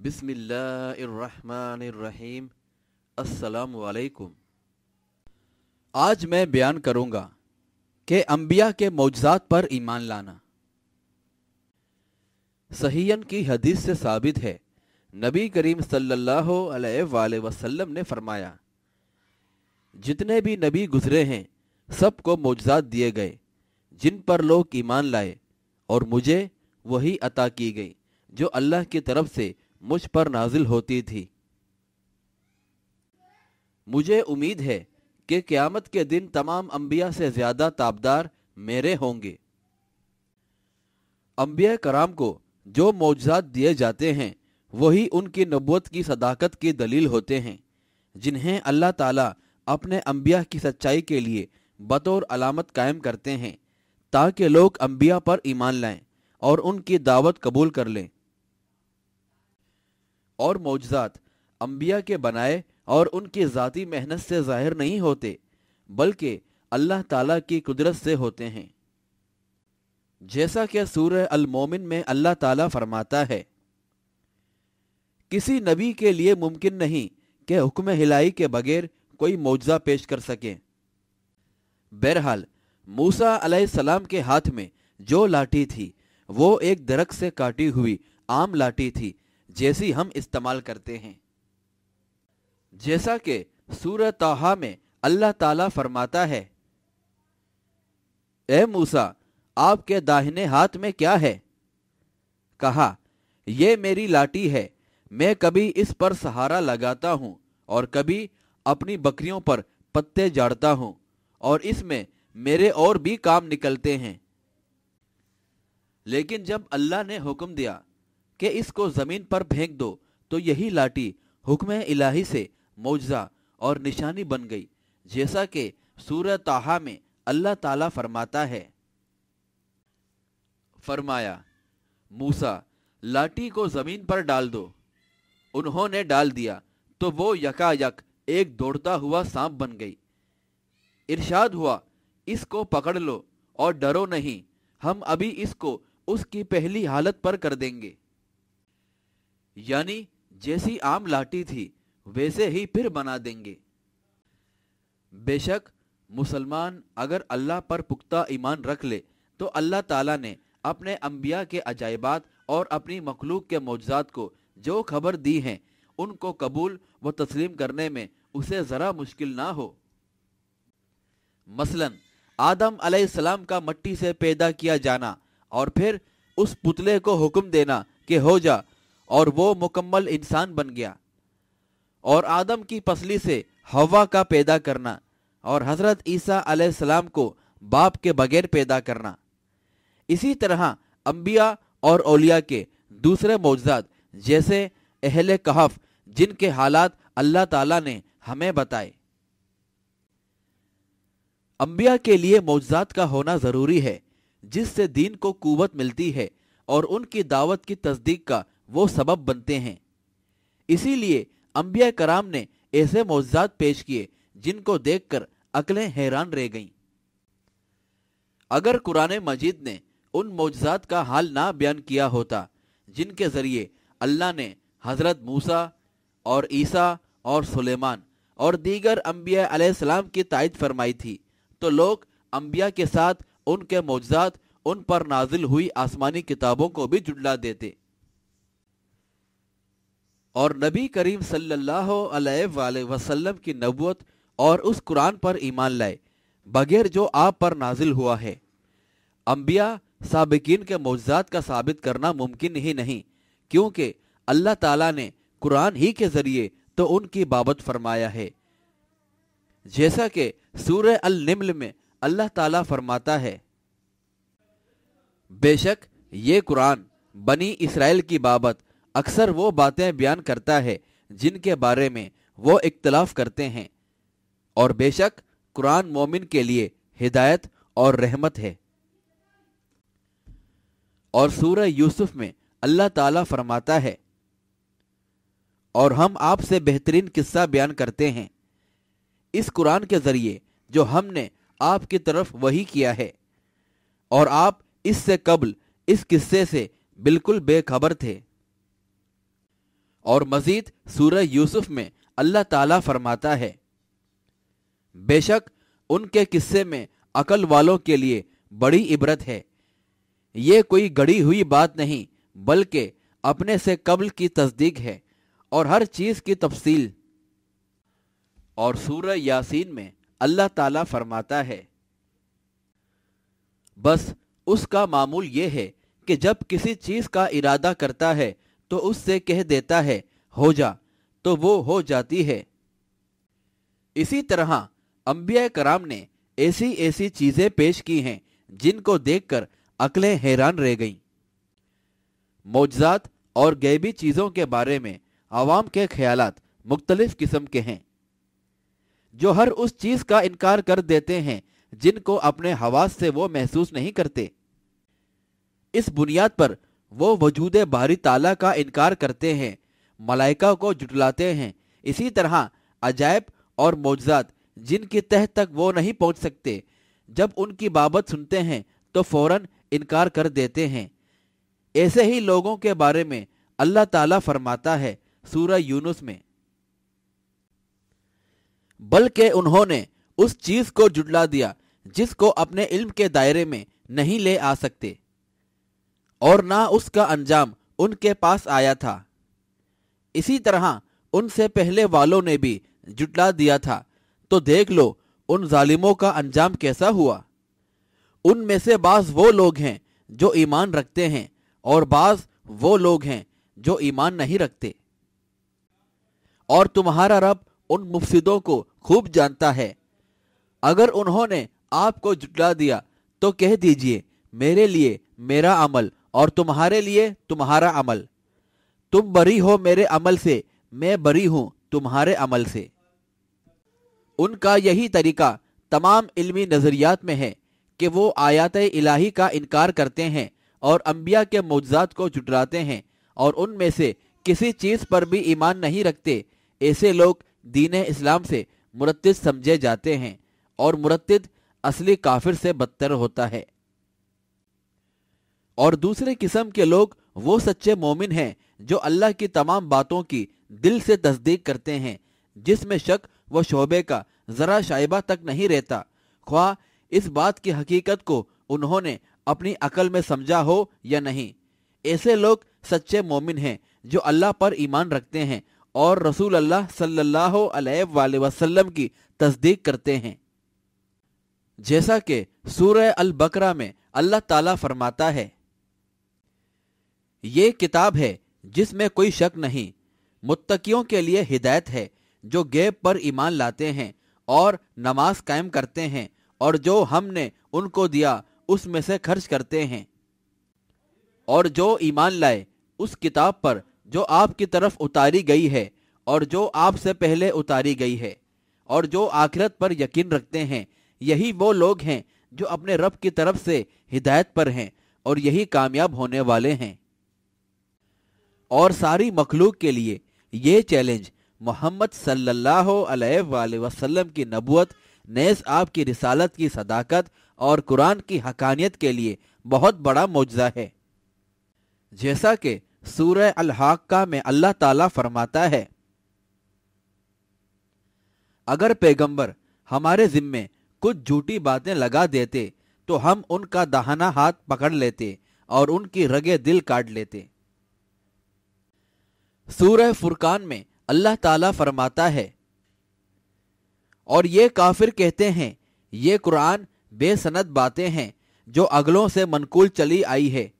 बिसमीम असलकुम आज मैं बयान करूंगा कि अंबिया के मौजात पर ईमान लाना सहीन की हदीस से साबित है नबी करीम सल्लल्लाहु अलैहि वसल्लम ने फरमाया जितने भी नबी गुजरे हैं सबको मौजात दिए गए जिन पर लोग ईमान लाए और मुझे वही अता की गई जो अल्लाह की तरफ से मुझ पर नाजिल होती थी मुझे उम्मीद है कि क़्यामत के दिन तमाम अंबिया से ज़्यादा ताबदार मेरे होंगे अम्बिया कराम को जो मौजाद दिए जाते हैं वही उनकी नबूत की सदाकत की दलील होते हैं जिन्हें अल्लाह ताला अपने अम्बिया की सच्चाई के लिए बतौर अलामत कायम करते हैं ताकि लोग अम्बिया पर ईमान लाएं और उनकी दावत कबूल कर लें और मौजात अम्बिया के बनाए और उनकी ज़ाती मेहनत से ज़ाहिर नहीं होते बल्कि अल्लाह ताला की कुदरत से होते हैं जैसा कि सूर्य अलमोमिन में अल्लाह ताला फरमाता है किसी नबी के लिए मुमकिन नहीं कि हुक्म हिलाई के बगैर कोई मुआवजा पेश कर सकें बहरहाल मूसा सलाम के हाथ में जो लाठी थी वो एक दरख से काटी हुई आम लाठी थी जैसी हम इस्तेमाल करते हैं जैसा कि सूर तहा में अल्लाह ताला फरमाता है ए मूसा आपके दाहिने हाथ में क्या है कहा यह मेरी लाठी है मैं कभी इस पर सहारा लगाता हूं और कभी अपनी बकरियों पर पत्ते जाड़ता हूं और इसमें मेरे और भी काम निकलते हैं लेकिन जब अल्लाह ने हुक्म दिया कि इसको ज़मीन पर फेंक दो तो यही लाठी हुक्म इलाही से मोजा और निशानी बन गई जैसा कि सूरतहा में अल्लाह ताला फरमाता है फरमाया मूसा लाठी को ज़मीन पर डाल दो उन्होंने डाल दिया तो वो यकायक एक दौड़ता हुआ सांप बन गई इरशाद हुआ इसको पकड़ लो और डरो नहीं हम अभी इसको उसकी पहली हालत पर कर देंगे यानी जैसी आम लाठी थी वैसे ही फिर बना देंगे बेशक मुसलमान अगर अल्लाह पर पुख्ता ईमान रख ले तो अल्लाह ताला ने अपने अंबिया के अजायबात और अपनी मखलूक के मौजात को जो खबर दी हैं उनको कबूल व तस्लीम करने में उसे ज़रा मुश्किल ना हो मसलन आदम अलैहिस्सलाम का मट्टी से पैदा किया जाना और फिर उस पुतले को हुक्म देना कि हो जा और वो मुकम्मल इंसान बन गया और आदम की पसली से हवा का पैदा करना और हजरत ईसा अलैहिस्सलाम को बाप के बगैर पैदा करना इसी तरह अंबिया और ओलिया के दूसरे मौजाद जैसे अहले कहफ जिनके हालात अल्लाह ताला ने हमें बताए अंबिया के लिए मौजाद का होना ज़रूरी है जिससे दीन को कुवत मिलती है और उनकी दावत की तस्दीक का वो सबब बनते हैं इसीलिए अम्बिया कराम ने ऐसे मौजाद पेश किए जिनको देखकर अकलें हैरान रह गईं अगर कुरान मजीद ने उन मौजाद का हाल ना बयान किया होता जिनके ज़रिए अल्लाह ने हज़रत मूसा और ईसा और सुलेमान और दीगर अम्बिया की तायद फरमाई थी तो लोग अम्बिया के साथ उनके मौजाद उन पर नाजिल हुई आसमानी किताबों को भी जुडला देते और नबी करीम सल्लल्लाहु वसल्लम की नबूत और उस कुरान पर ईमान लाए बगैर जो आप पर नाजिल हुआ है अम्बिया सबकिन के मौजात का साबित करना मुमकिन ही नहीं क्योंकि अल्लाह ताला ने कुरान ही के जरिए तो उनकी बाबत फरमाया है जैसा कि सूर्य अल निम्ल में अल्लाह ताला फरमाता है बेशक ये कुरान बनी इसराइल की बाबत अक्सर वो बातें बयान करता है जिनके बारे में वो इख्तलाफ करते हैं और बेशक कुरान मोमिन के लिए हिदायत और रहमत है और सूरह यूसुफ में अल्लाह ताला फरमाता है और हम आपसे बेहतरीन किस्सा बयान करते हैं इस कुरान के जरिए जो हमने आपकी तरफ वही किया है और आप इससे कबल इस किस्से से बिल्कुल बेखबर थे और मजीद सूरह यूसुफ में अल्लाह ताला फरमाता है बेशक उनके किस्से में अकल वालों के लिए बड़ी इबरत है ये कोई गड़ी हुई बात नहीं बल्कि अपने से कबल की तस्दीक है और हर चीज़ की तफसील और सूरह यासीन में अल्लाह ताला फरमाता है बस उसका मामूल यह है कि जब किसी चीज़ का इरादा करता है तो उससे कह देता है हो जा तो वो हो जाती है इसी तरह अम्बिया कराम ने ऐसी ऐसी चीजें पेश की हैं जिनको देखकर अकलें हैरान रह गईं। मोजात और गैबी चीजों के बारे में आवाम के ख्याल मुख्तलिफ किस्म के हैं जो हर उस चीज का इनकार कर देते हैं जिनको अपने हवास से वो महसूस नहीं करते इस बुनियाद पर वो वजूद बारी ताला का इनकार करते हैं मलाइका को जुटलाते हैं इसी तरह अजायब और मौजाद जिनके तह तक वो नहीं पहुंच सकते जब उनकी बाबत सुनते हैं तो फौरन इनकार कर देते हैं ऐसे ही लोगों के बारे में अल्लाह ताला फरमाता है सूरह यूनुस में बल्कि उन्होंने उस चीज को जुटला दिया जिसको अपने इल्म के दायरे में नहीं ले आ सकते और ना उसका अंजाम उनके पास आया था इसी तरह उनसे पहले वालों ने भी जुटला दिया था तो देख लो उन जालिमों का अंजाम कैसा हुआ उनमें से बाज वो लोग हैं जो ईमान रखते हैं और बाज वो लोग हैं जो ईमान नहीं रखते और तुम्हारा रब उन मुफसिदों को खूब जानता है अगर उन्होंने आपको जुटला दिया तो कह दीजिए मेरे लिए मेरा अमल और तुम्हारे लिए तुम्हारा अमल तुम बरी हो मेरे अमल से मैं बरी हूं तुम्हारे अमल से उनका यही तरीका तमाम इल्मी नज़रियात में है कि वो आयात इलाही का इनकार करते हैं और अंबिया के मुजात को जुटराते हैं और उनमें से किसी चीज़ पर भी ईमान नहीं रखते ऐसे लोग दीन इस्लाम से मुरतद समझे जाते हैं और मुरतद असली काफिर से बदतर होता है और दूसरे किस्म के लोग वो सच्चे मोमिन हैं जो अल्लाह की तमाम बातों की दिल से तस्दीक करते हैं जिसमें शक व शोबे का ज़रा शाइबा तक नहीं रहता ख्वा इस बात की हकीकत को उन्होंने अपनी अकल में समझा हो या नहीं ऐसे लोग सच्चे मोमिन हैं जो अल्लाह पर ईमान रखते हैं और रसूल अल्लाह सल्लल्लाहु अलैहि वसल्लम की तस्दीक करते हैं जैसा कि सूर्य अल बकरा में अल्लाह ताला फरमाता है ये किताब है जिसमें कोई शक नहीं मुत्तकियों के लिए हिदायत है जो गैब पर ईमान लाते हैं और नमाज कायम करते हैं और जो हमने उनको दिया उसमें से खर्च करते हैं और जो ईमान लाए उस किताब पर जो आपकी तरफ उतारी गई है और जो आपसे पहले उतारी गई है और जो आखिरत पर यकीन रखते हैं यही वो लोग हैं जो अपने रब की तरफ से हिदायत पर हैं और यही कामयाब होने वाले हैं और सारी मखलूक के लिए ये चैलेंज मोहम्मद सल्लाम वसल्लम की नबूत नैस आपकी रिसालत की सदाकत और कुरान की हकानियत के लिए बहुत बड़ा मुआजा है जैसा कि सूर्य अलहाका में अल्लाह ताला फरमाता है अगर पैगंबर हमारे जिम्मे कुछ झूठी बातें लगा देते तो हम उनका दहाना हाथ पकड़ लेते और उनकी रगे दिल काट लेते सूरह फुरकान में अल्लाह ताला फरमाता है और ये काफिर कहते हैं ये कुरान बेसनद बातें हैं जो अगलों से मनकूल चली आई है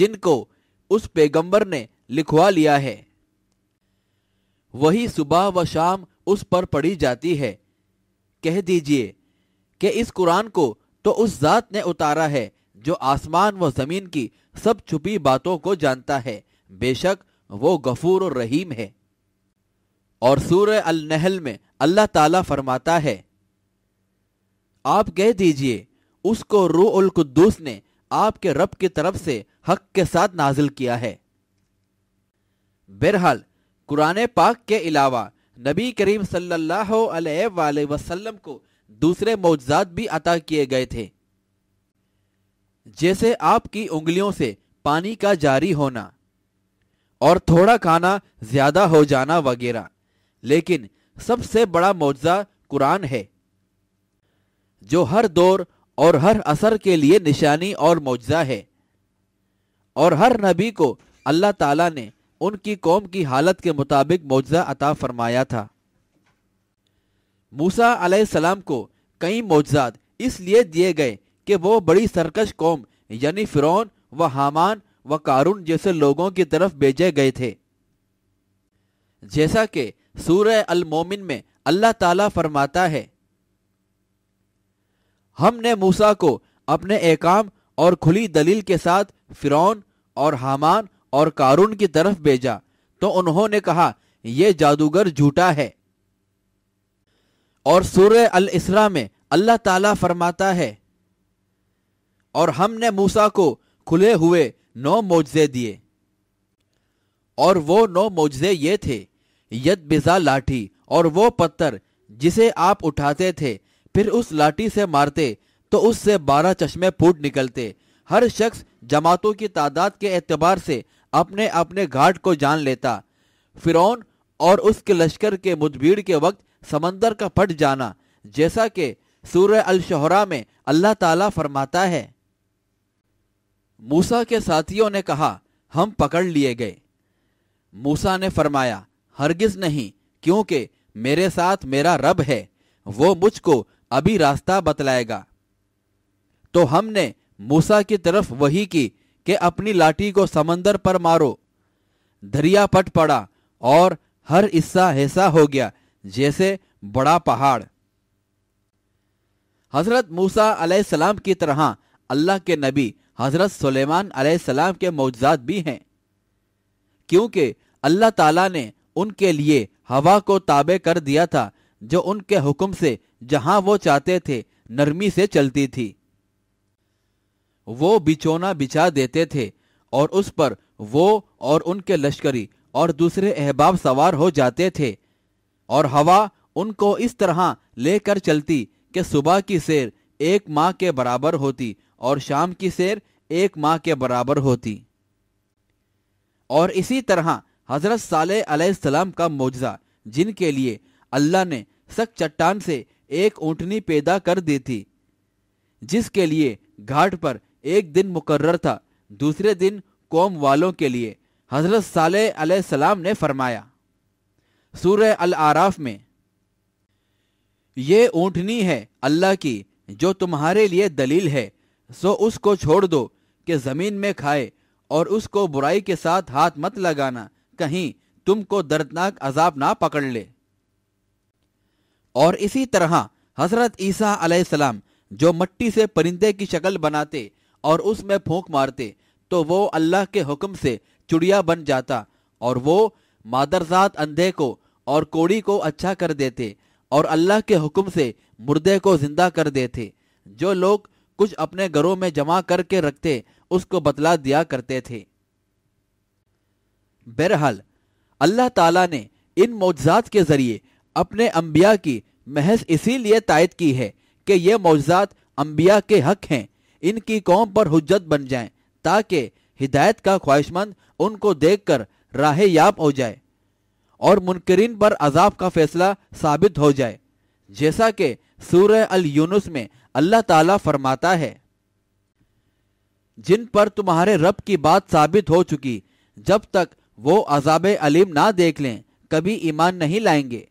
जिनको उस पैगंबर ने लिखवा लिया है वही सुबह व शाम उस पर पढ़ी जाती है कह दीजिए कि इस कुरान को तो उस जात ने उतारा है जो आसमान व जमीन की सब छुपी बातों को जानता है बेशक वो गफूर और रहीम है और सूर अल नहल में अल्लाह ताला फरमाता है आप कह दीजिए उसको उल कुद्दूस ने आपके रब की तरफ से हक के साथ नाजिल किया है बहरहाल कुरान पाक के अलावा नबी करीम सल्लल्लाहु अलैहि वसल्लम को दूसरे मौजाद भी अता किए गए थे जैसे आपकी उंगलियों से पानी का जारी होना और थोड़ा खाना ज्यादा हो जाना वगैरह लेकिन सबसे बड़ा मुआवजा कुरान है जो हर दौर और हर असर के लिए निशानी और मुआवजा है और हर नबी को अल्लाह ताला ने उनकी कौम की हालत के मुताबिक मुआवजा अता फरमाया था मूसा सलाम को कई मुआवजात इसलिए दिए गए कि वो बड़ी सरकश कौम यानी फिरौन व हामान व कारून जैसे लोगों की तरफ भेजे गए थे जैसा कि सूर्य अल मोमिन में अल्लाह ताला फरमाता है हमने मूसा को अपने एकाम और खुली दलील के साथ फिरौन और हामान और कारून की तरफ भेजा तो उन्होंने कहा यह जादूगर झूठा है और सूर्य अल इसरा में अल्लाह ताला फरमाता है और हमने मूसा को खुले हुए नौ मोजे दिए और वो नौ मोजे ये थे यद बिजा लाठी और वो पत्थर जिसे आप उठाते थे फिर उस लाठी से मारते तो उससे बारह चश्मे फूट निकलते हर शख्स जमातों की तादाद के एतबार से अपने अपने घाट को जान लेता फिरौन और उसके लश्कर के मुठभीड़ के वक्त समंदर का फट जाना जैसा कि सूर्य अल शहरा में अल्लाह ताला फरमाता है मूसा के साथियों ने कहा हम पकड़ लिए गए मूसा ने फरमाया हरगिज नहीं क्योंकि मेरे साथ मेरा रब है वो मुझको अभी रास्ता बतलाएगा तो हमने मूसा की तरफ वही की कि अपनी लाठी को समंदर पर मारो दरिया पट पड़ा और हर हिस्सा ऐसा हो गया जैसे बड़ा पहाड़ हजरत मूसा सलाम की तरह अल्लाह के नबी हज़रत सुलेमान सलाम के मौजाद भी हैं क्योंकि अल्लाह ताला ने उनके लिए हवा को ताबे कर दिया था जो उनके हुक्म से जहां वो चाहते थे नरमी से चलती थी वो बिछोना बिछा देते थे और उस पर वो और उनके लश्करी और दूसरे अहबाब सवार हो जाते थे और हवा उनको इस तरह लेकर चलती कि सुबह की सैर एक माह के बराबर होती और शाम की सैर एक माह के बराबर होती और इसी तरह हजरत साल सलाम का मोजा जिनके लिए अल्लाह ने सख्त चट्टान से एक ऊँटनी पैदा कर दी थी जिसके लिए घाट पर एक दिन मुकर्र था दूसरे दिन कौम वालों के लिए हजरत साल सलाम ने फरमाया सूर्य अल आराफ में ये ऊँटनी है अल्लाह की जो तुम्हारे लिए दलील है सो उसको छोड़ दो कि जमीन में खाए और उसको बुराई के साथ हाथ मत लगाना कहीं तुमको दर्दनाक अजाब ना पकड़ ले और इसी तरह हजरत ईसा अलैहिस्सलाम जो मट्टी से परिंदे की शक्ल बनाते और उसमें फूंक मारते तो वो अल्लाह के हुक्म से चुड़िया बन जाता और वो मादरजात अंधे को और कोड़ी को अच्छा कर देते और अल्लाह के हुक्म से मुर्दे को जिंदा कर देते जो लोग कुछ अपने घरों में जमा करके रखते उसको बतला दिया करते थे बहरहाल अल्लाह ताला ने इन मौजात के जरिए अपने अंबिया की महज इसीलिए तायद की है कि ये मौजात अंबिया के हक हैं इनकी कौम पर हजत बन जाएं ताकि हिदायत का ख्वाहिशमंद उनको देख कर राह याब हो जाए और मुनकरिन पर अजाब का फैसला साबित हो जाए जैसा कि सूर्य अल यूनुस में अल्लाह ताला फरमाता है जिन पर तुम्हारे रब की बात साबित हो चुकी जब तक वो अजाब अलीम ना देख लें कभी ईमान नहीं लाएंगे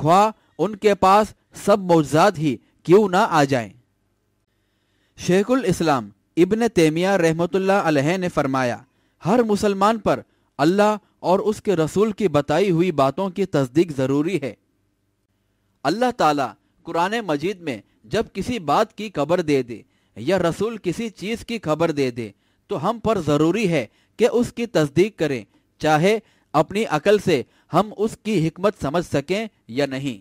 ख्वा उनके पास सब मौजाद ही क्यों ना आ जाए शेखुल इस्लाम इब्ने तेमिया रहमतुल्ला अलह ने फरमाया हर मुसलमान पर अल्लाह और उसके रसूल की बताई हुई बातों की तस्दीक ज़रूरी है अल्लाह ताला कुरान मजीद में जब किसी बात की खबर दे दे या रसूल किसी चीज़ की खबर दे दे तो हम पर ज़रूरी है कि उसकी तस्दीक करें चाहे अपनी अकल से हम उसकी हमत समझ सकें या नहीं